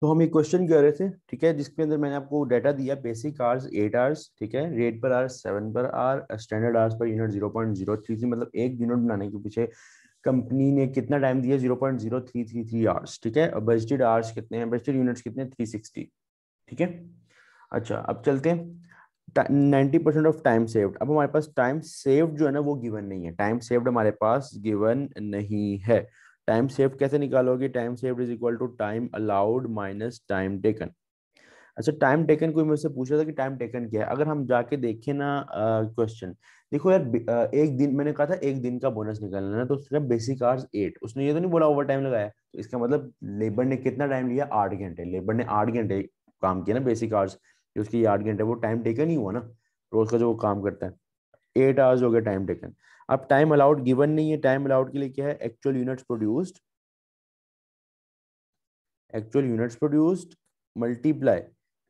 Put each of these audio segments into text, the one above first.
तो हम एक क्वेश्चन कर रहे थे ठीक है जिसके अंदर मैंने आपको डाटा दिया बेसिक आर्स एट आर्स ठीक है rate per hour seven per hour standard hours per unit zero point zero three three मतलब एक यूनिट बनाने के पीछे कंपनी ने कितना टाइम दिया zero point zero three three three hours ठीक है बजटेड आर्स कितने हैं बजटेड यूनिट्स कितने थ्री सिक्सटी ठीक है अच्छा अब चलते हैं ninety percent of time saved अब हमारे पास टाइम सेव्ड जो है ना वो गिवन नहीं है टाइम सेव्ड हमारे पास गिवन नहीं है टाइम सेव कैसे निकालोगे time save is equal to time allowed minus time taken अच्छा टाइम टेकन कोई मुझसे पूछ रहा था कि टाइम टेकन क्या है अगर हम जाके देखें ना क्वेश्चन देखो यार एक दिन मैंने कहा था एक दिन का बोनस निकालना ना तो उसका बेसिक आर्स एट उसने ये तो नहीं बोला ओवर टाइम लगाया तो इसका मतलब लेबर ने कितना टाइम लिया आठ घंटे लेबर ने आठ घंटे काम किया ना बेसिक आर्स उसके आठ घंटे वो टाइम टेकन ही हुआ ना रोज का जो वो काम करता है एट आवर्स हो गया टाइम टेकन अब टाइम अलाउड गिवन नहीं है टाइम अलाउड के लिए क्या है actual units produced actual units produced multiply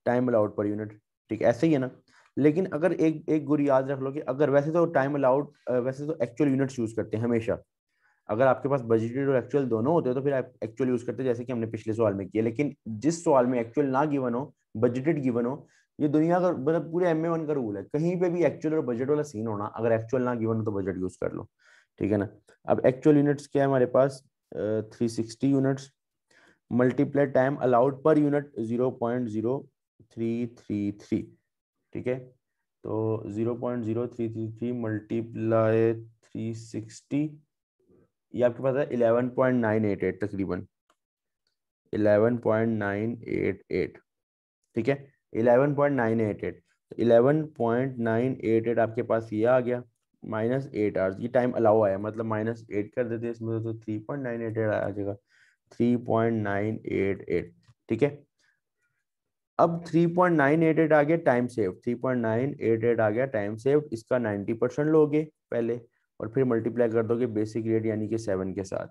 time allowed per unit ठीक ऐसे ही है ना लेकिन अगर एक एक गुरु याद रख लो कि अगर वैसे तो टाइम अलाउड वैसे तो एक्चुअल यूनिट्स यूज करते हैं हमेशा अगर आपके पास बजटेड और एक्चुअल दोनों होते हैं तो फिर आप एक्चुअल यूज करते हैं जैसे कि हमने पिछले सवाल में किया लेकिन जिस सवाल में एक्चुअल ना गिवन हो बजटेड गिवन हो ये दुनिया का मतलब पूरे एम ए वन का रूल है कहीं पे भी एक्चुअल और बजट वाला सीन होना अगर एक्चुअल ना गिवन हो तो बजट यूज कर लो ठीक है ना अब एक्चुअल यूनिट्स क्या है हमारे पास three sixty units multiply time allowed per unit zero point zero three three three ठीक है तो zero point zero three three three multiply three sixty ये आपके पास है eleven point nine eight eight तकरीबन eleven point nine eight eight ठीक है eleven point nine eight eight तो eleven point nine eight eight आपके पास ये आ गया माइनस एट आवर्स ये टाइम अलाउ आया मतलब माइनस एट कर देते इसमें तो three point nine eight eight आ जाएगा three point nine eight eight ठीक है अब three point nine eight eight आ गया time save three point nine eight eight आ गया टाइम सेव इसका 90 परसेंट लोगे पहले और फिर मल्टीप्लाई कर दोगे बेसिक रेट यानी कि सेवन के साथ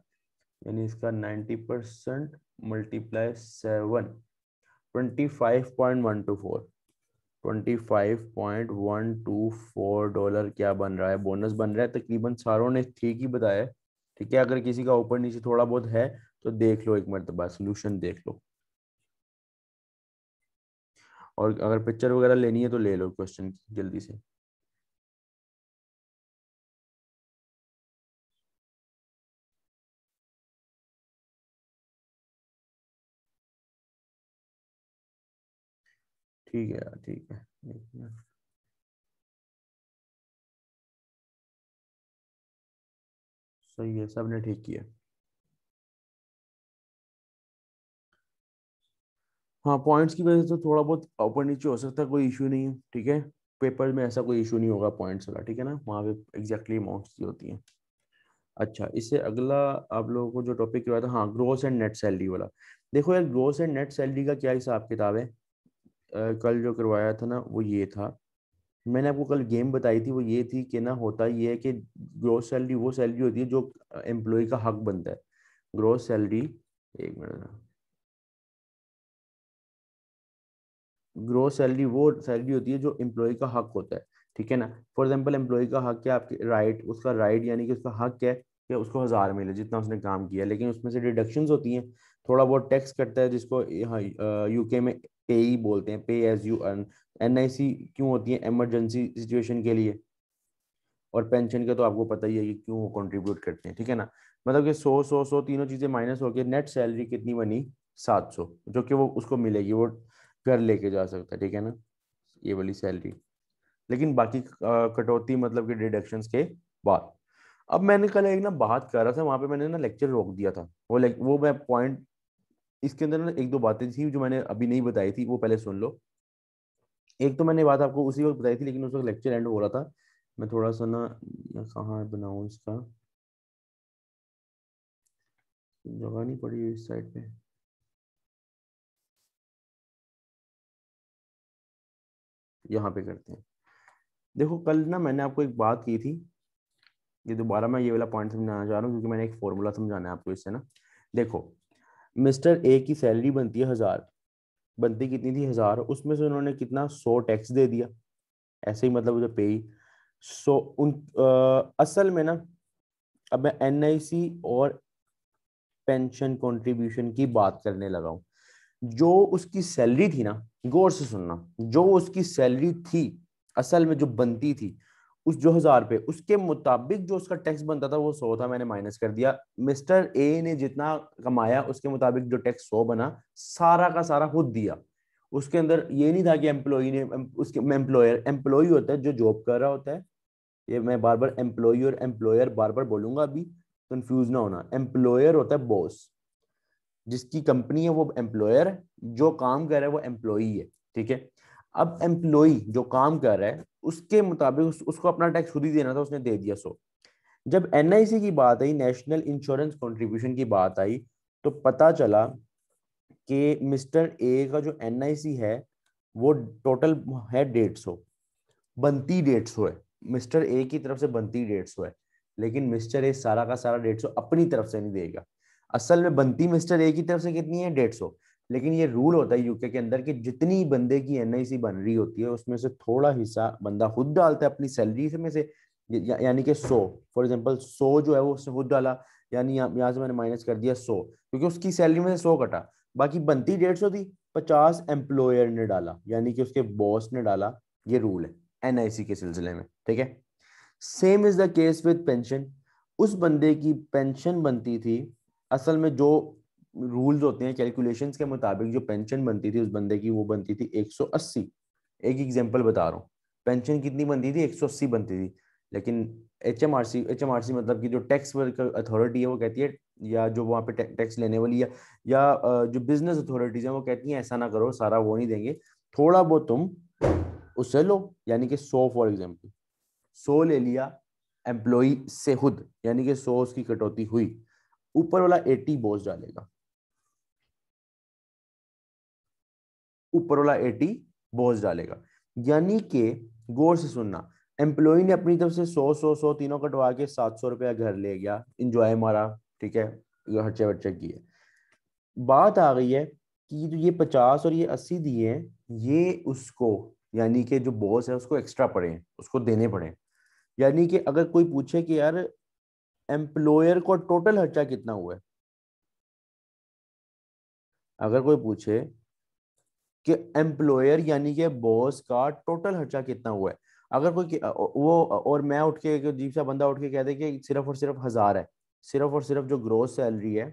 यानी इसका 90 परसेंट मल्टीप्लाई सेवन डॉलर क्या बन रहा है बोनस बन रहा है तकरीबन सारों ने थ्री की बताया ठीक है अगर किसी का ऊपर नीचे थोड़ा बहुत है तो देख लो एक मरतबा सोल्यूशन देख लो और अगर पिक्चर वगैरह लेनी है तो ले लो क्वेश्चन जल्दी से ठीक है ठीक है सही है सबने ठीक किया हाँ पॉइंट्स की वजह से तो थोड़ा बहुत ऊपर नीचे हो सकता है कोई इशू नहीं है ठीक है पेपर में ऐसा कोई इशू नहीं होगा पॉइंट्स वाला ठीक है ना वहाँ पे एग्जैक्टली अमाउंट्स की होती हैं अच्छा इससे अगला आप लोगों को जो टॉपिक करवाया था हाँ ग्रोस एंड नेट सैलरी वाला देखो यार ग्रोस एंड नेट सैलरी का क्या हिसाब किताब है कल जो करवाया था ना वो ये था मैंने आपको कल गेम बताई थी वो ये थी कि ना होता ये है कि ग्रोथ सैलरी वो सैलरी होती है जो एम्प्लॉय का हक बनता है ग्रोथ सैलरी एक मिनट ग्रोथ सैलरी वो सैलरी होती है जो एम्प्लॉय का हक होता है ठीक है ना फॉर एग्जाम्पल एम्प्लॉय का हक है आपके राइट उसका राइट यानी कि उसका हक क्या है कि उसको हज़ार मिले जितना उसने काम किया लेकिन उसमें से डिडक्शन होती हैं थोड़ा बहुत टैक्स कटता है जिसको यूके में पे ही बोलते हैं पे एज यू अर्न एनआईसी क्यों होती है इमरजेंसी सिचुएशन के लिए और पेंशन के तो आपको पता ही है कि क्यों वो कॉन्ट्रीब्यूट करते हैं ठीक है ना मतलब कि सौ सौ सौ तीनों चीज़ें माइनस हो गए नेट सैलरी कितनी बनी सात सौ जो कि वो उसको मिलेगी वो घर लेके जा सकता है ठीक है ना ये वाली सैलरी लेकिन बाकी कटौती मतलब कि डिडक्शन के बाद अब मैंने कल एक ना बात कर रहा था वहां पे मैंने ना लेक्चर रोक दिया था वो वो मैं पॉइंट इसके अंदर ना एक दो बातें थी जो मैंने अभी नहीं बताई थी वो पहले सुन लो एक तो मैंने बात आपको उसी वक्त बताई थी लेकिन उस वक्त लेक्चर एंड हो रहा था मैं थोड़ा सा ना कहाँ बनाऊ इसका जगह नहीं पड़ी इस साइड पे यहाँ पे करते हैं देखो कल ना मैंने आपको एक बात की थी ये दोबारा मैं ये वाला पॉइंट समझाना चाह रहा हूँ क्योंकि मैंने एक फॉर्मूला समझाना है आपको इससे ना देखो मिस्टर ए की सैलरी बनती है हज़ार बनती कितनी थी हज़ार उसमें से उन्होंने कितना सौ टैक्स दे दिया ऐसे ही मतलब जो पे सो उन आ, असल में ना अब मैं एन और पेंशन कंट्रीब्यूशन की बात करने लगा हूँ जो उसकी सैलरी थी ना गौर से सुनना जो उसकी सैलरी थी असल में जो बनती थी उस जो हजार पे उसके मुताबिक जो उसका टैक्स बनता था वो सौ था मैंने माइनस कर दिया मिस्टर ए ने जितना कमाया उसके मुताबिक जो टैक्स सौ बना सारा का सारा खुद दिया उसके अंदर ये नहीं था कि एम्प्लॉई ने उसके एम्प्लॉयर एम्प्लॉई होता है जो जॉब कर रहा होता है ये मैं बार बार एम्प्लॉय और एम्प्लॉयर बार बार बोलूंगा अभी कंफ्यूज ना होना एम्प्लॉयर होता है बॉस जिसकी कंपनी है वो एम्प्लॉयर जो काम कर रहा है वो एम्प्लॉई है ठीक है अब एम्प्लॉई जो काम कर रहा है उसके मुताबिक उस, उसको अपना टैक्स खुद ही देना था उसने दे दिया सो जब एन की बात आई नेशनल इंश्योरेंस कॉन्ट्रीब्यूशन की बात आई तो पता चला कि मिस्टर ए का जो एन है वो टोटल है डेढ़ सौ बनती डेढ़ सौ है मिस्टर ए की तरफ से बनती डेढ़ सौ है लेकिन मिस्टर ए सारा का सारा डेढ़ सौ अपनी तरफ से नहीं देगा असल में बनती मिस्टर ए की तरफ से कितनी है डेढ़ सौ लेकिन ये रूल होता है यूके के अंदर कि जितनी बंदे की एनआईसी बन रही होती है उसमें से थोड़ा हिस्सा बंदा खुद डालता है अपनी सैलरी में से या, यानी कि सो फॉर एग्जाम्पल सो जो है वो उसने खुद डाला यानी यहाँ से मैंने माइनस कर दिया सो क्योंकि उसकी सैलरी में से सौ कटा बाकी बनती डेढ़ सौ थी पचास एम्प्लॉयर ने डाला यानी कि उसके बॉस ने डाला ये रूल है एनआईसी के सिलसिले में ठीक है same is the case with pension उस बंदे की पेंशन बनती थी असल में जो रूल्स होते हैं कैलकुलेशंस के मुताबिक जो पेंशन बनती थी उस बंदे की वो बनती थी 180 एक एग्जांपल बता रहा हूँ पेंशन कितनी बनती थी 180 बनती थी लेकिन एच एम मतलब कि जो टैक्स अथॉरिटी है वो कहती है या जो वहाँ पे टैक्स लेने वाली है या जो बिजनेस अथॉरिटीज है वो कहती है ऐसा ना करो सारा वो नहीं देंगे थोड़ा बहुत तुम उससे लो यानी कि सो फॉर एग्जाम्पल सो ले लिया एम्प्लॉई से खुद यानी कि सो उसकी कटौती हुई ऊपर वाला एटी बोझ डालेगा ऊपर वाला एटी बोझ डालेगा यानी के गौर से सुनना एम्प्लॉय ने अपनी तरफ से सौ सौ सौ तीनों कटवा के सात सौ रुपया घर ले गया इंजॉय मारा ठीक है खर्चे वर्चे किए बात आ गई है कि जो ये पचास और ये अस्सी दिए ये उसको यानी कि जो बॉस है उसको एक्स्ट्रा पड़े उसको देने पड़े यानी कि अगर कोई पूछे कि यार एम्प्लॉयर को टोटल खर्चा कितना हुआ है अगर कोई पूछे कि एम्प्लॉयर यानी कि बॉस का टोटल खर्चा कितना हुआ है अगर कोई वो और मैं उठ के जीप सा बंदा उठ के कह दे कि सिर्फ और सिर्फ हजार है सिर्फ और सिर्फ जो ग्रोथ सैलरी है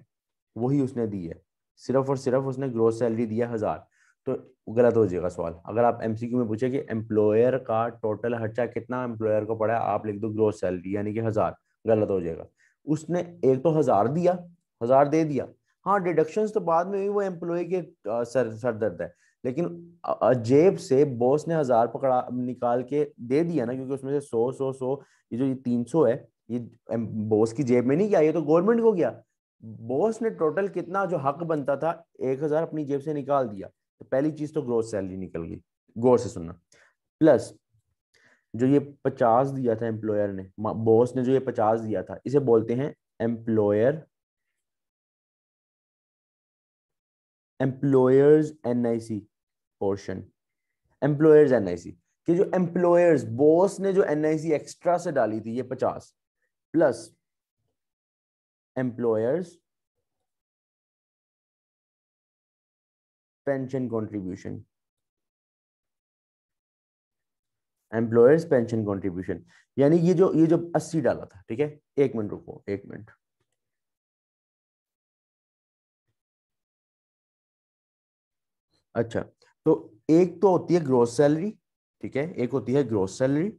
वही उसने दी है सिर्फ और सिर्फ उसने ग्रोथ सैलरी दिया हजार तो गलत हो जाएगा सवाल अगर आप एमसीक्यू में पूछे कि एम्प्लॉयर का टोटल खर्चा कितना एम्प्लॉयर को पड़ा है आप लिख दो ग्रोथ सैलरी यानी कि हजार गलत हो जाएगा उसने एक तो हजार दिया हजार दे दिया हाँ डिडक्शंस तो बाद में हुई वो एम्प्लॉय के सर सर दर्द है लेकिन जेब से बॉस ने हजार पकड़ा निकाल के दे दिया ना क्योंकि उसमें से सौ सौ सौ ये जो ये तीन सौ है ये बॉस की जेब में नहीं गया ये तो गवर्नमेंट को गया बॉस ने टोटल कितना जो हक बनता था एक हजार अपनी जेब से निकाल दिया तो पहली चीज तो ग्रोथ सैलरी निकल गई गौर से सुनना प्लस जो ये पचास दिया था एम्प्लॉयर ने बॉस ने जो ये पचास दिया था इसे बोलते हैं employer employers NIC portion employers NIC कि जो एम्प्लॉयर्स बॉस ने जो एनआईसी एक्स्ट्रा से डाली थी ये पचास plus employers pension contribution employers pension contribution यानी ये जो ये जो अस्सी डाला था ठीक है एक मिनट रुको एक मिनट अच्छा तो एक तो होती है ग्रोथ सैलरी ठीक है एक होती है ग्रोथ सैलरी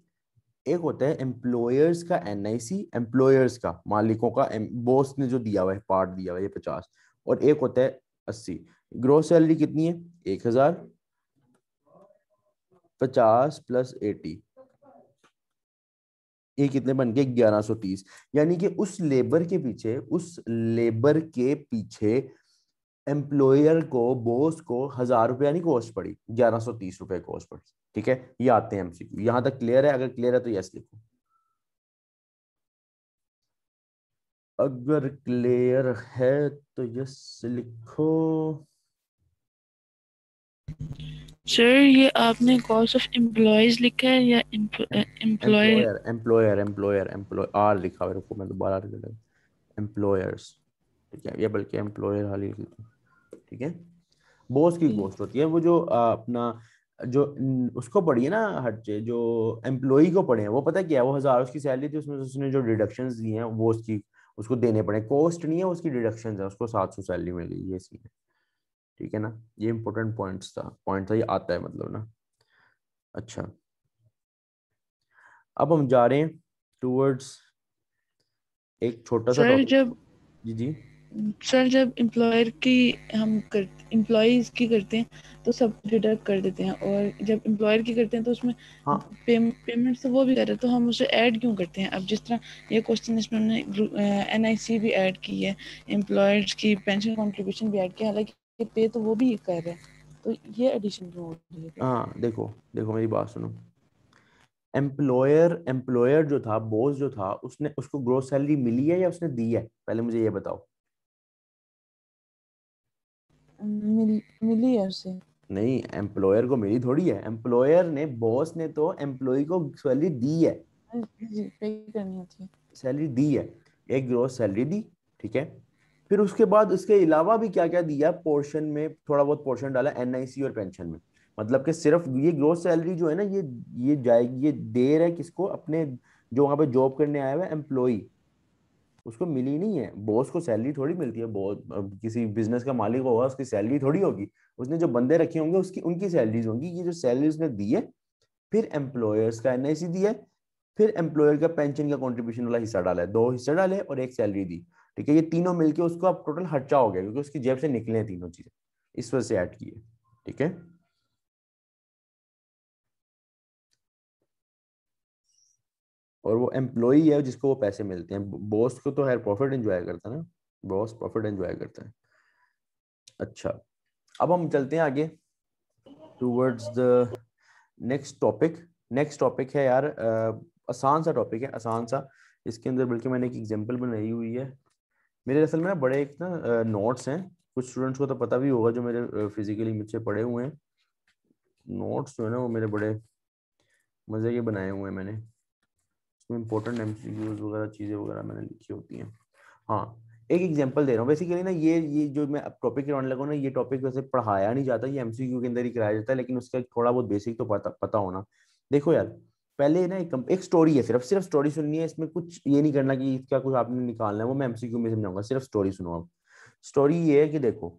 एक होता है एम्प्लॉयर्स का एनआईसी एम्प्लॉयर्स का मालिकों का बॉस ने जो दिया हुआ है पार्ट दिया हुआ है पचास और एक होता है अस्सी ग्रोथ सैलरी कितनी है एक हजार पचास प्लस एटी ये कितने बन गए ग्यारह सौ तीस यानी कि उस लेबर के पीछे उस लेबर के पीछे एम्प्लॉयर को बोस को हजार रुपया नहीं कॉस्ट पड़ी ग्यारह सौ तीस रुपए कॉस्ट पड़ी ठीक है ये आते हैं एमसीक्यू यहां तक क्लियर है अगर क्लियर है तो यस लिखो अगर क्लियर है तो यस लिखो सर ये आपने कॉस्ट ऑफ एम्प्लॉयज लिखा है या employer employer employer employer R लिखा है रुको मैं दोबारा लिख हूं एम्प्लॉयर्स ठीक है ये बल्कि एम्प्लॉयर हाल ही लिखा ठीक है बोस की गोस्ट होती है वो जो अपना जो उसको पढ़िए ना हर चीज जो एम्प्लॉई को पढ़े वो पता क्या है वो हजार उसकी सैलरी थी उसमें उसने जो डिडक्शन दी हैं वो उसकी उसको देने पड़े कॉस्ट नहीं है उसकी डिडक्शन है उसको सात सौ सैलरी मिल गई ये सीन है ठीक है ना ये इम्पोर्टेंट पॉइंट था पॉइंट था ये आता है मतलब ना अच्छा अब हम जा रहे हैं टूवर्ड्स एक छोटा सा जी जी सर जब एम्प्लॉयर की हम कर एम्प्लॉयज़ की करते हैं तो सब डिडक्ट कर देते हैं और जब एम्प्लॉयर की करते हैं तो उसमें हाँ. पेमेंट तो वो भी कर रहे हैं तो हम उसे ऐड क्यों करते हैं अब जिस तरह ये क्वेश्चन इसमें हमने एन भी ऐड की है एम्प्लॉयर्स की पेंशन कॉन्ट्रीब्यूशन भी ऐड किया हालांकि पे तो वो भी कर रहे हैं तो ये एडिशन हो रही है हाँ देखो देखो मेरी बात सुनो एम्प्लॉयर एम्प्लॉयर जो था बॉस जो था उसने उसको ग्रोथ सैलरी मिली है या उसने दी है पहले मुझे ये बताओ मिली है उसे नहीं एम्प्लॉयर को मिली थोड़ी है एम्प्लॉयर ने बॉस ने तो एम्प्लॉय को सैलरी दी है सैलरी हाँ दी है एक ग्रोस सैलरी दी ठीक है फिर उसके बाद उसके अलावा भी क्या क्या दिया पोर्शन में थोड़ा बहुत पोर्शन डाला एनआईसी और पेंशन में मतलब कि सिर्फ ये ग्रोथ सैलरी जो है ना ये ये जाएगी ये दे रहा है किसको अपने जो वहाँ पे जॉब करने आया हुआ है एम्प्लॉई उसको मिली नहीं है बॉस को सैलरी थोड़ी मिलती है बॉस किसी बिजनेस का मालिक होगा उसकी सैलरी थोड़ी होगी उसने जो बंदे रखे होंगे उसकी उनकी सैलरीज होंगी ये जो सैलरी उसने दी है फिर एम्प्लॉयर्स का एन दिया है फिर एम्प्लॉयर का पेंशन का कॉन्ट्रीब्यूशन वाला हिस्सा डाला है दो हिस्सा डाले और एक सैलरी दी ठीक है ये तीनों मिलकर उसको अब टोटल खर्चा हो गया क्योंकि उसकी जेब से निकले हैं तीनों चीजें इस वजह से ऐड किए ठीक है और वो एम्प्लॉई है जिसको वो पैसे मिलते हैं बॉस को तो है प्रॉफिट एंजॉय करता है ना बॉस प्रॉफिट एंजॉय करता है अच्छा अब हम चलते हैं आगे towards the next topic next topic है यार आसान सा टॉपिक है आसान सा इसके अंदर बल्कि मैंने एक एग्जाम्पल बनाई हुई है मेरे असल में ना बड़े एक ना नोट्स हैं कुछ स्टूडेंट्स को तो पता भी होगा जो मेरे फिजिकली मुझसे पढ़े हुए हैं नोट्स जो है ना वो मेरे बड़े मज़े के बनाए हुए हैं मैंने इसमें इम्पोर्टेंट एम वगैरह चीज़ें वगैरह मैंने लिखी होती हैं हाँ एक एग्जाम्पल दे रहा हूँ बेसिकली ना ये ये जो मैं टॉपिक कराने लगा ना ये टॉपिक वैसे पढ़ाया नहीं जाता ये एमसीक्यू के अंदर ही कराया जाता है लेकिन उसका थोड़ा बहुत बेसिक तो पता पता होना देखो यार पहले ना एक, एक स्टोरी है सिर्फ सिर्फ स्टोरी सुननी है इसमें कुछ ये नहीं करना कि इसका कुछ आपने निकालना है वो मैं एमसीक्यू में समझाऊंगा सिर्फ स्टोरी सुनो आप स्टोरी ये है कि देखो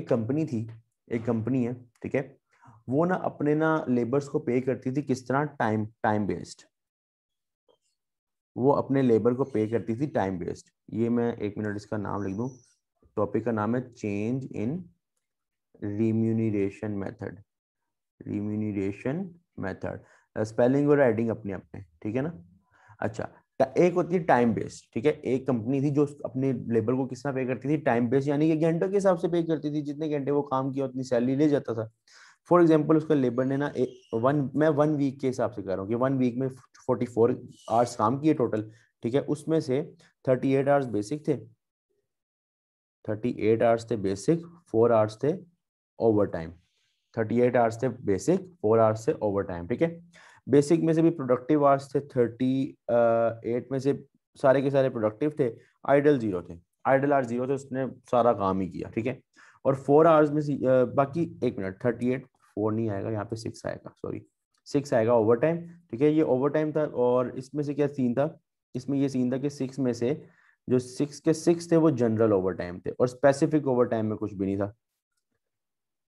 एक कंपनी थी एक कंपनी है ठीक है वो ना अपने ना लेबर्स को पे करती थी किस तरह टाइम टाइम बेस्ड वो अपने लेबर को पे करती थी टाइम वेस्ट ये मैं एक मिनट इसका नाम लिख दू टॉपिक का नाम है change in remuneration method remuneration method spelling और राइटिंग अपने अपने ठीक है ना अच्छा एक होती है टाइम बेस्ड ठीक है एक कंपनी थी जो अपने लेबर को किसना पे करती थी टाइम बेस्ड यानी कि घंटों के हिसाब से पे करती थी जितने घंटे वो काम किया उतनी सैलरी ले जाता था फॉर एग्जाम्पल उसका लेबर ने ना वन मैं वन वीक के हिसाब से कर रहा हूँ कि वन वीक में फोर्टी फोर आवर्स काम किए टोटल ठीक है उसमें से थर्टी एट आवर्स बेसिक थे थर्टी एट आवर्स थे बेसिक फोर आवर्स थे overtime thirty eight hours थे बेसिक फोर आवर्स थे ओवर टाइम ठीक है बेसिक में से भी प्रोडक्टिव आवर्स थे थर्टी एट uh, में से सारे के सारे प्रोडक्टिव थे आइडल जीरो थे आइडल आवर्स जीरो थे उसने सारा काम ही किया ठीक है और फोर आवर्स में से uh, बाकी एक मिनट थर्टी एट फोर नहीं आएगा यहाँ पे सिक्स आएगा सॉरी सिक्स आएगा ओवर टाइम ठीक है ये ओवर टाइम था और इसमें से क्या सीन था इसमें ये सीन था कि सिक्स में से जो सिक्स के सिक्स थे वो जनरल ओवर टाइम थे और स्पेसिफिक ओवर टाइम में कुछ भी नहीं था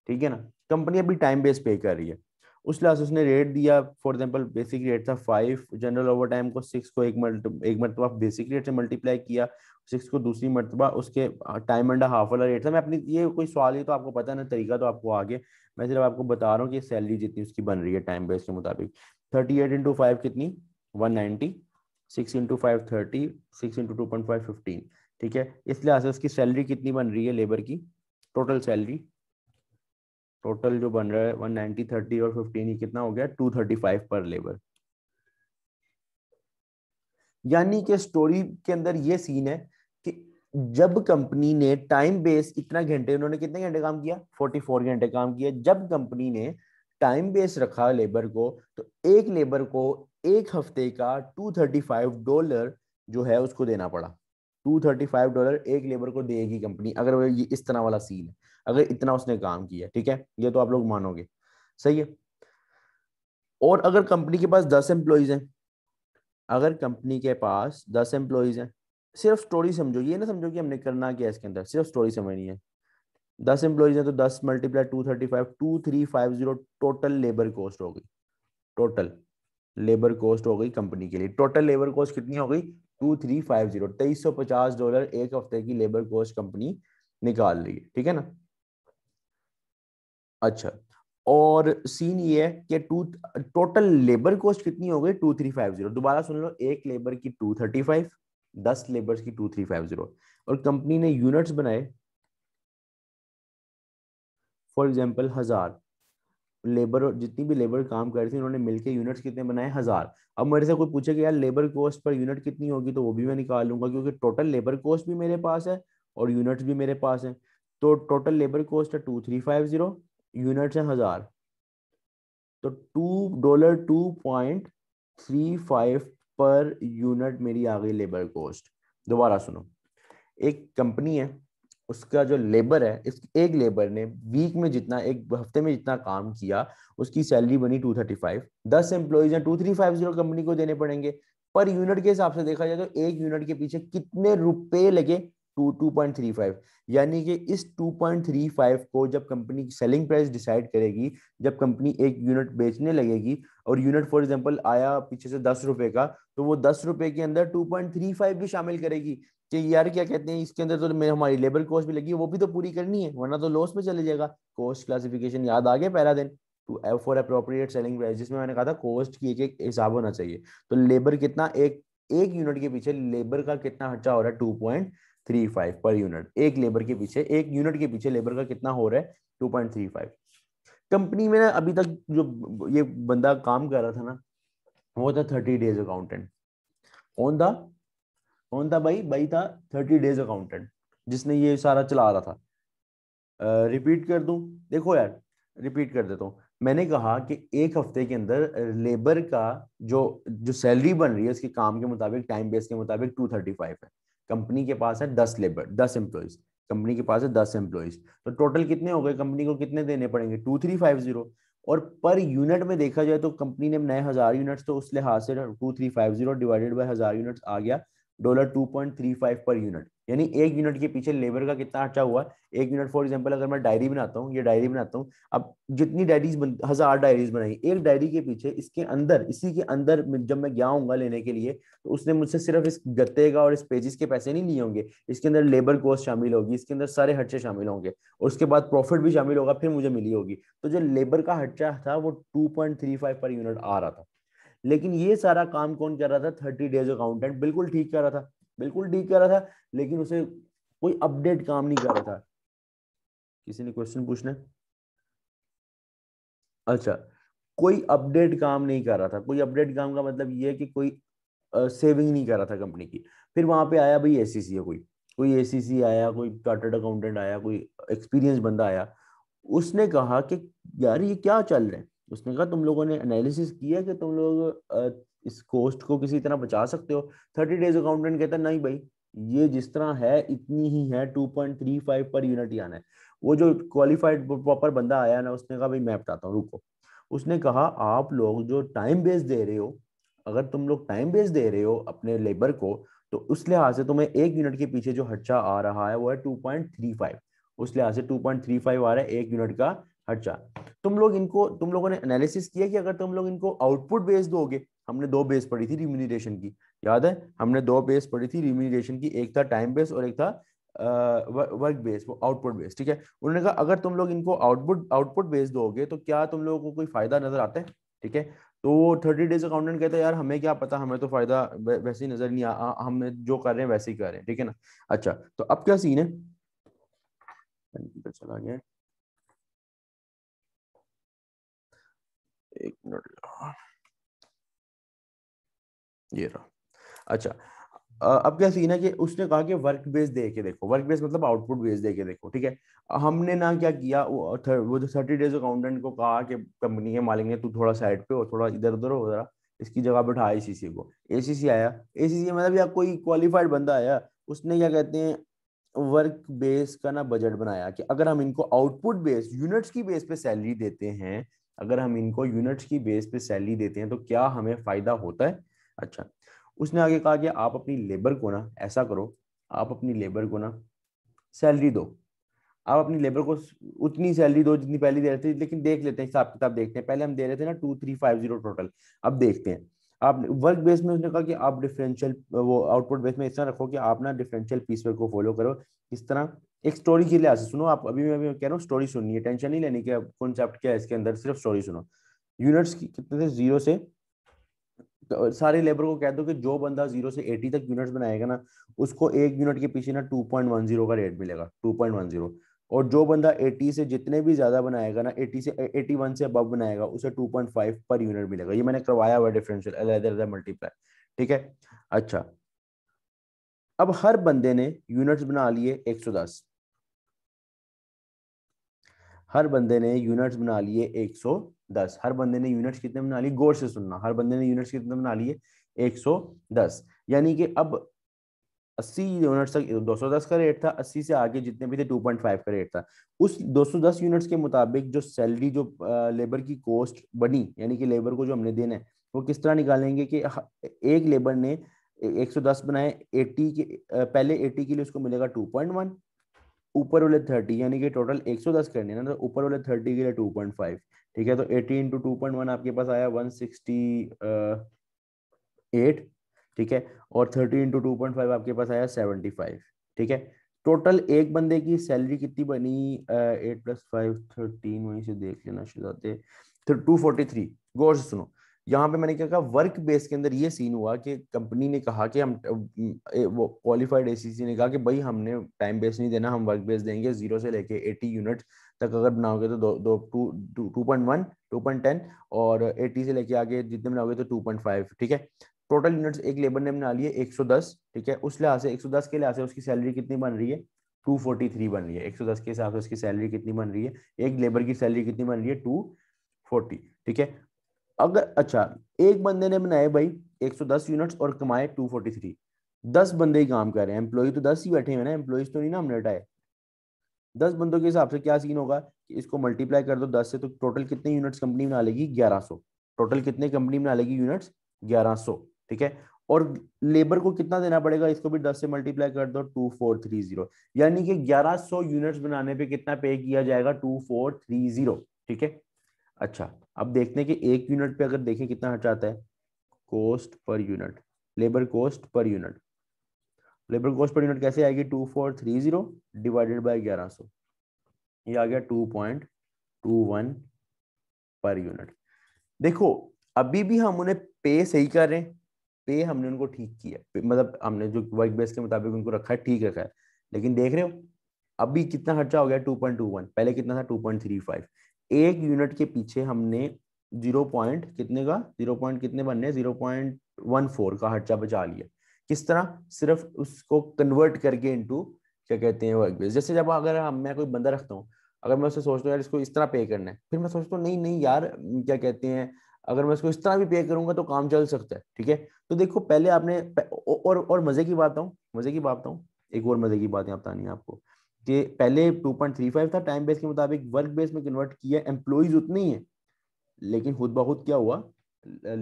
ठीक है ना कंपनी अभी टाइम बेस पे कर रही है उस लिहाज उसने रेट दिया फॉर एग्जाम्पल बेसिक रेट था फाइव जनरल ओवर टाइम को सिक्स को एक मल्ट एक मरतबा बेसिक रेट से मल्टीप्लाई किया सिक्स को दूसरी मरतबा उसके टाइम एंड हाफ वाला रेट था मैं अपनी ये कोई सवाल ही तो आपको पता ना तरीका तो आपको आगे मैं सिर्फ आपको बता रहा हूँ कि सैलरी जितनी उसकी बन रही है टाइम बेस के मुताबिक थर्टी एट इंटू फाइव कितनी one ninety six into five thirty six into two point five fifteen ठीक है इस लिहाज से उसकी सैलरी कितनी बन रही है लेबर की टोटल सैलरी टोटल जो बन रहा है वन नाइनटी थर्टी और फिफ्टीन ही कितना हो गया two thirty five per labour यानी कि स्टोरी के अंदर ये सीन है कि जब कंपनी ने टाइम बेस इतना घंटे उन्होंने कितने घंटे काम किया फोर्टी फोर घंटे काम किया जब कंपनी ने टाइम बेस रखा लेबर को तो एक लेबर को एक हफ्ते का टू थर्टी फाइव डॉलर जो है उसको देना पड़ा टू थर्टी फाइव डॉलर एक लेबर को देगी कंपनी अगर ये इस तरह वाला सीन है अगर इतना उसने काम किया ठीक है ये तो आप लोग मानोगे सही है और अगर कंपनी के पास दस एम्प्लॉयज हैं अगर कंपनी के पास दस एम्प्लॉयज हैं सिर्फ स्टोरी समझो ये ना समझो कि हमने करना क्या इसके अंदर सिर्फ स्टोरी समझनी है दस एम्प्लॉयज हैं तो दस multiply two thirty five two three five zero total labour cost हो गई टोटल लेबर कॉस्ट हो गई कंपनी के लिए टोटल लेबर कॉस्ट कितनी हो गई टू थ्री फाइव जीरो तेईस सौ पचास डॉलर एक हफ्ते की लेबर कॉस्ट कंपनी निकाल रही है ठीक है ना अच्छा और सीन ये है कि टू टोटल लेबर कॉस्ट कितनी हो गई टू थ्री फाइव जीरो दोबारा सुन लो एक लेबर की टू थर्टी फाइव दस लेबर की टू थ्री फाइव जीरो और कंपनी ने यूनिट्स बनाए फॉर एग्जाम्पल हजार लेबर जितनी भी लेबर काम कर रही थी उन्होंने मिलकर यूनिट्स कितने बनाए हज़ार अब मेरे से कोई पूछे कि यार लेबर कॉस्ट पर यूनिट कितनी होगी तो वो भी मैं निकाल लूंगा क्योंकि टोटल लेबर कॉस्ट भी मेरे पास है और यूनिट्स भी मेरे पास तो है तो टोटल लेबर कॉस्ट है two three five zero units है हज़ार तो two dollar two point three five per unit मेरी आ गई लेबर कॉस्ट दोबारा सुनो एक कंपनी है उसका जो लेबर है इस एक लेबर ने वीक में जितना एक हफ्ते में जितना काम किया उसकी सैलरी बनी टू थर्टी फाइव दस एम्प्लॉयज हैं two three five zero company को देने पड़ेंगे पर यूनिट के हिसाब से देखा जाए तो एक यूनिट के पीछे कितने रुपए लगे two two point three five यानी कि इस टू पॉइंट थ्री फाइव को जब कंपनी सेलिंग प्राइस डिसाइड करेगी जब कंपनी एक यूनिट बेचने लगेगी और यूनिट फॉर एग्जाम्पल आया पीछे से दस रुपए का तो वो दस रुपए के अंदर टू पॉइंट थ्री फाइव भी शामिल करेगी कि यार क्या कहते हैं इसके अंदर तो हमारी लेबर कॉस्ट भी लगी वो भी तो पूरी करनी है वरना तो लॉस में चले जाएगा कॉस्ट क्लासिफिकेशन याद आ गया पहला दिन two F for appropriate selling price जिसमें मैंने कहा था कॉस्ट की एक एक हिसाब होना चाहिए तो लेबर कितना एक एक यूनिट के पीछे लेबर का कितना खर्चा हो रहा है two point three five per unit एक लेबर के पीछे एक यूनिट के पीछे लेबर का कितना हो रहा है two point three five company में ना अभी तक जो ये बंदा काम कर रहा था ना वो था थर्टी डेज अकाउंटेंट कौन था कौन था भाई भाई था थर्टी डेज अकाउंटेंट जिसने ये सारा चला रहा था आ, रिपीट कर दूं देखो यार रिपीट कर देता हूँ मैंने कहा कि एक हफ्ते के अंदर लेबर का जो जो सैलरी बन रही है उसके काम के मुताबिक टाइम बेस के मुताबिक टू थर्टी फाइव है कंपनी के पास है दस लेबर दस एम्प्लॉयज कंपनी के पास है दस एम्प्लॉयज तो टोटल कितने हो गए कंपनी को कितने देने पड़ेंगे टू थ्री फाइव जीरो और पर यूनिट में देखा जाए तो कंपनी ने नए हजार यूनिट्स तो उस लिहाज से two three five zero divided by हजार यूनिट्स आ गया dollar two point three five per unit यानी एक यूनिट के पीछे लेबर का कितना खर्चा हुआ एक यूनिट फॉर एग्जाम्पल अगर मैं डायरी बनाता हूँ ये डायरी बनाता हूँ अब जितनी डायरीज बन हजार डायरीज बनाई एक डायरी के पीछे इसके अंदर इसी के अंदर जब मैं गया हूँ लेने के लिए तो उसने मुझसे सिर्फ इस गत्ते का और इस पेजेस के पैसे नहीं लिए होंगे इसके अंदर लेबर कॉस्ट शामिल होगी इसके अंदर सारे खर्चे शामिल होंगे और उसके बाद प्रॉफिट भी शामिल होगा फिर मुझे मिली होगी तो जो लेबर का खर्चा था वो two point three five per unit आ रहा था लेकिन ये सारा काम कौन कर रहा था थर्टी डेज अकाउंटेंट बिल्कुल ठीक कर रहा था बिल्कुल ठीक कर रहा था लेकिन उसे कोई अपडेट काम नहीं कर रहा था किसी ने क्वेश्चन पूछना है अच्छा कोई अपडेट काम नहीं कर रहा था कोई अपडेट काम का मतलब ये है कि कोई सेविंग नहीं कर रहा था कंपनी की फिर वहां पे आया भाई एसीसी है कोई कोई एसीसी आया कोई चार्टर्ड अकाउंटेंट आया कोई एक्सपीरियंस बंदा आया उसने कहा कि यार ये क्या चल रहा है उसने कहा तुम लोगों ने एनालिसिस किया कि तुम लोग इस कोस्ट को किसी तरह बचा सकते हो थर्टी डेज अकाउंटेंट कहता नहीं भाई ये जिस तरह है इतनी ही है two point three five per unit ही आना है वो जो क्वालिफाइड प्रॉपर बंदा आया ना उसने कहा भाई मैं बताता हूँ रुको उसने कहा आप लोग जो टाइम बेस दे रहे हो अगर तुम लोग टाइम बेस दे रहे हो अपने लेबर को तो उस लिहाज से तुम्हें एक यूनिट के पीछे जो खर्चा आ रहा है वो है 2.35 उस लिहाज से 2.35 आ रहा है एक यूनिट का अच्छा तुम लोग इनको तुम लोगों ने एनालिसिस किया कि अगर तुम लोग इनको आउटपुट बेस दोगे हमने दो बेस पढ़ी थी रिम्यूनिटेशन की याद है हमने दो बेस पढ़ी थी रिम्यूनिटेशन की एक था टाइम बेस और एक था वर्क बेस आउटपुट बेस ठीक है उन्होंने कहा अगर तुम लोग इनको आउटपुट आउटपुट बेस दोगे तो क्या तुम लोगों को कोई फायदा नजर आता है ठीक है तो वो थर्टी डेज अकाउंटेंट कहता है यार हमें क्या पता हमें तो फायदा वैसे ही नजर नहीं आ हम जो कर रहे हैं वैसे ही कर रहे हैं ठीक है ना अच्छा तो अब क्या सीन है चला गया एक मिनट ये रहा अच्छा अब क्या सीन है कि उसने कहा कि वर्क बेस दे के देखो वर्क बेस मतलब आउटपुट बेस दे के देखो ठीक है हमने ना क्या किया वो, जो थर्टी डेज अकाउंटेंट को कहा कि कंपनी के मालिक ने तू थोड़ा साइड पे हो थोड़ा इधर उधर हो जरा इसकी जगह बैठा ए सी सी को ए सी सी आया ए सी सी मतलब या कोई क्वालिफाइड बंदा आया उसने क्या कहते हैं वर्क बेस का ना बजट बनाया कि अगर हम इनको आउटपुट बेस यूनिट्स की बेस पे सैलरी देते हैं अगर हम इनको यूनिट्स की बेस पे सैलरी देते हैं तो क्या हमें फायदा होता है अच्छा उसने आगे कहा कि आप अपनी लेबर को ना ऐसा करो आप अपनी लेबर को ना सैलरी दो आप अपनी लेबर को उतनी सैलरी दो जितनी पहले दे रहे थे लेकिन देख लेते हैं हिसाब किताब देखते हैं पहले हम दे रहे थे ना two three five zero total अब देखते हैं आप वर्क बेस में उसने कहा कि आप डिफरेंशियल वो आउटपुट बेस में इस तरह रखो कि आप ना डिफरेंशियल पीस वर्क को फॉलो करो किस तरह एक स्टोरी के लिहाज से सुनो आप अभी मैं अभी कह रहा हूँ स्टोरी सुननी है टेंशन नहीं लेने की कॉन्सेप्ट क्या है इसके अंदर सिर्फ स्टोरी सुनो यूनिट्स कितने थे जीरो से तो सारे लेबर को कह दो कि जो बंदा जीरो से एटी तक यूनिट्स बनाएगा ना उसको एक यूनिट के पीछे ना टू पॉइंट वन जीरो का रेट मिलेगा टू पॉइंट वन जीरो और जो बंदा एटी से जितने भी ज्यादा बनाएगा ना एटी से एटी वन से अबव बनाएगा उसे two point five per unit मिलेगा ये मैंने करवाया हुआ डिफरेंशियल अलग मल्टीप्लाई ठीक है अच्छा अब हर बंदे ने यूनिट्स बना लिए 110 हर बंदे ने यूनिट्स बना लिए 110 हर बंदे ने यूनिट्स कितने बना लिए गौर से सुनना हर बंदे ने यूनिट्स कितने बना लिए 110 यानी कि अब 80 यूनिट्स तक 210 का रेट था 80 से आगे जितने भी थे 2.5 का रेट था उस 210 यूनिट्स के मुताबिक जो सैलरी जो लेबर की कॉस्ट बनी यानी कि लेबर को जो हमने देना है वो किस तरह निकालेंगे कि एक लेबर ने 110 बनाए 80 के पहले 80 के लिए उसको मिलेगा 2.1 ऊपर वाले थर्टी यानी कि टोटल एक सौ दस करनी है ना तो ऊपर वाले थर्टी के लिए टू पॉइंट फाइव ठीक है तो eighty into two point one आपके पास आया वन सिक्सटी एट ठीक है और thirty into two point five आपके पास आया सेवेंटी फाइव ठीक है टोटल एक बंदे की सैलरी कितनी बनी एट प्लस फाइव थर्टीन वहीं से देख लेना शुरू होते टू फोर्टी थ्री गौर से सुनो यहाँ पे मैंने क्या कहा वर्क बेस के अंदर ये सीन हुआ कि कंपनी ने कहा कि हम वो क्वालिफाइड एसीसी ने कहा कि भाई हमने टाइम बेस नहीं देना हम वर्क बेस देंगे जीरो से लेके एटी यूनिट तक अगर बनाओगे तो दो दो two two point one two point ten और एटी से लेके आगे जितने बनाओगे तो टू पॉइंट फाइव ठीक है टोटल यूनिट्स एक लेबर ने बना लिए एक सौ दस ठीक है उस लिहाज से एक सौ दस के लिहाज से उसकी सैलरी कितनी बन रही है टू फोर्टी थ्री बन रही है एक सौ दस के हिसाब से उसकी सैलरी कितनी बन रही है एक लेबर की सैलरी कितनी बन रही है टू फोर्टी ठीक है अगर अच्छा एक बंदे ने बनाए भाई 110 यूनिट्स और कमाए 243 10 बंदे ही काम कर रहे हैं एम्प्लॉय तो 10 ही बैठे हैं ना एम्प्लॉयज तो नहीं ना हमने हटाए 10 बंदों के हिसाब से क्या सीन होगा कि इसको मल्टीप्लाई कर दो 10 से तो टोटल कितने यूनिट्स कंपनी बना लेगी 1100 टोटल कितने कंपनी बना लेगी यूनिट्स 1100 ठीक है और लेबर को कितना देना पड़ेगा इसको भी 10 से मल्टीप्लाई कर दो 2430 यानी कि 1100 यूनिट्स बनाने पे कितना पे किया जाएगा 2430 ठीक है अच्छा अब देखते हैं कि एक यूनिट पे अगर देखें कितना खर्चा आता है cost per unit labour cost per unit labour cost per unit कैसे आएगी two four three zero divided by ग्यारह सो ये आ गया two point two one per unit देखो अभी भी हम उन्हें पे सही कर रहे हैं पे हमने उनको ठीक किया मतलब हमने जो वर्क बेस के मुताबिक उनको रखा है ठीक रखा है लेकिन देख रहे हो अभी कितना खर्चा हो गया टू पॉइंट टू वन पहले कितना था टू पॉइंट थ्री फाइव एक यूनिट के पीछे हमने जीरो पॉइंट कितने का जीरो पॉइंट कितने बनने जीरो पॉइंट वन फोर का खर्चा बचा लिया किस तरह सिर्फ उसको कन्वर्ट करके इंटू क्या कहते हैं वर्क बेस जैसे जब अगर हम मैं कोई बंदा रखता हूँ अगर मैं उससे सोचता हूँ यार इसको इस तरह पे करना है फिर मैं सोचता हूँ नहीं नहीं यार क्या कहते हैं अगर मैं उसको इस तरह भी पे करूंगा तो काम चल सकता है ठीक है तो देखो पहले आपने और और मजे की बात हूँ मजे की बात हूँ एक और मजे की बात है बतानी आपको कि पहले 2.35 था टाइम बेस के मुताबिक वर्क बेस में कन्वर्ट किया एम्प्लॉज उतने ही हैं लेकिन खुद ब खुद क्या हुआ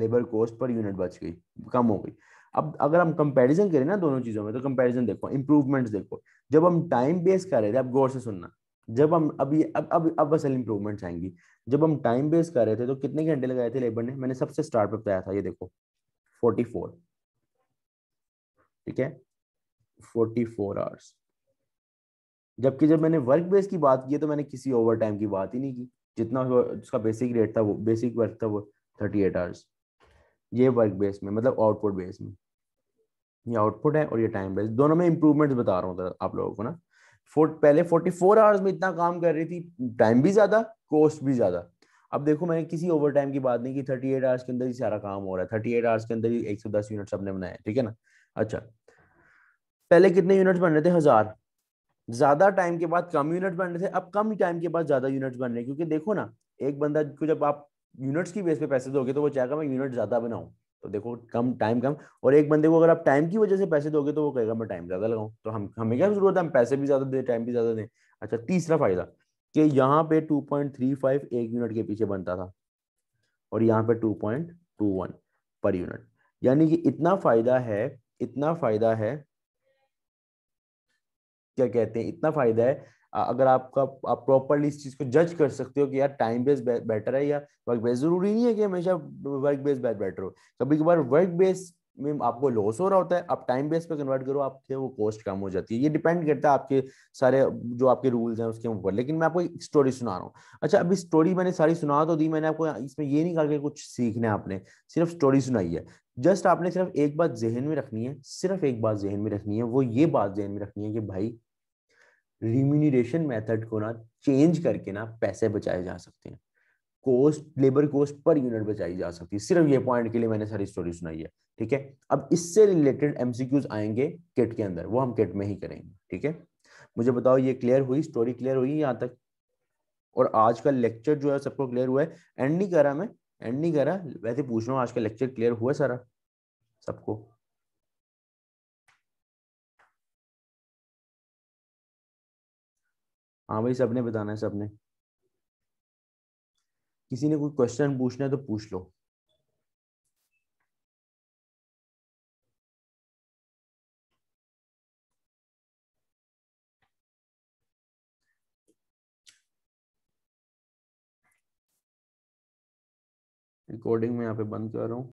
लेबर कॉस्ट पर यूनिट बच गई कम हो गई अब अगर हम कंपैरिजन करें ना दोनों चीज़ों में तो कंपैरिजन देखो इंप्रूवमेंट देखो जब हम टाइम बेस कर रहे थे आप गौर से सुनना जब हम अभी अब अब अब असल इंप्रूवमेंट आएंगी जब हम टाइम बेस कर रहे थे तो कितने घंटे लगाए थे लेबर ने मैंने सबसे स्टार्ट पे बताया था ये देखो 44 ठीक है 44 आवर्स जबकि जब मैंने वर्क बेस की बात की तो मैंने किसी ओवर टाइम की बात ही नहीं की जितना उसका बेसिक रेट था वो बेसिक वर्क था वो थर्टी एट आवर्स ये वर्क बेस में मतलब आउटपुट बेस में ये आउटपुट है और ये टाइम बेस दोनों में इंप्रूवमेंट्स बता रहा हूँ तो आप लोगों को ना फोर पहले फोर्टी फोर आवर्स में इतना काम कर रही थी टाइम भी ज़्यादा कॉस्ट भी ज़्यादा अब देखो मैंने किसी ओवर टाइम की बात नहीं की थर्टी एट आवर्स के अंदर ही सारा काम हो रहा है थर्टी एट आवर्स के अंदर ही एक सौ दस यूनिट सबने बनाए ठीक है ना अच्छा पहले कितने यूनिट्स बन रहे थे हजार ज्यादा टाइम के बाद कम यूनिट बन रहे थे अब कम टाइम के बाद ज्यादा यूनिट बन रहे हैं क्योंकि देखो ना एक बंदा को जब आप यूनिट्स की बेस पे पैसे दोगे तो वो चाहेगा मैं यूनिट ज्यादा बनाऊं तो देखो कम टाइम कम और एक बंदे को अगर आप टाइम की वजह से पैसे दोगे तो वो कहेगा मैं टाइम ज्यादा लगाऊं तो हम हमें क्या जरूरत है हम पैसे भी ज्यादा दें टाइम भी ज्यादा दें अच्छा तीसरा फायदा कि यहाँ पे फाइव एक यूनिट के पीछे बनता था और यहाँ पे वन पर यूनिट यानी कि इतना फायदा है इतना फायदा है क्या कहते हैं इतना फायदा है अगर आपका आप प्रॉपरली इस चीज को जज कर सकते हो कि यार टाइम बेस्ड बेटर है या वर्क बेस्ड जरूरी नहीं है कि हमेशा वर्क बेस्ड बेटर हो कभी कभार वर्क बेस्ड में आपको लॉस हो रहा होता है आप टाइम बेस पे कन्वर्ट करो आपके वो कॉस्ट कम हो जाती है ये डिपेंड करता है आपके सारे जो आपके रूल्स हैं उसके ऊपर लेकिन मैं आपको एक स्टोरी सुना रहा हूँ अच्छा अभी स्टोरी मैंने सारी सुना तो दी मैंने आपको इसमें ये नहीं कहा कि कुछ सीखना है आपने सिर्फ स्टोरी सुनाई है जस्ट आपने सिर्फ एक बात जहन में रखनी है सिर्फ एक बात जहन में रखनी है वो ये बात जहन में रखनी है कि भाई रिम्यूनिरेशन मेथड को ना चेंज करके ना पैसे बचाए जा सकते हैं cost labour cost per unit बचाई जा सकती है सिर्फ ये पॉइंट के लिए मैंने सारी स्टोरी सुनाई है ठीक है अब इससे रिलेटेड एमसीक्यूज आएंगे किट के अंदर वो हम किट में ही करेंगे ठीक है मुझे बताओ ये क्लियर हुई स्टोरी क्लियर हुई यहाँ तक और आज का लेक्चर जो है सबको क्लियर हुआ है एंड नहीं करा मैं एंड नहीं करा वैसे पूछ रहा हूँ आज का लेक्चर क्लियर हुआ सारा सबको हाँ भाई सबने बताना है सबने किसी ने कोई क्वेश्चन पूछना है तो पूछ लो रिकॉर्डिंग में यहाँ पे बंद कर रहा हूँ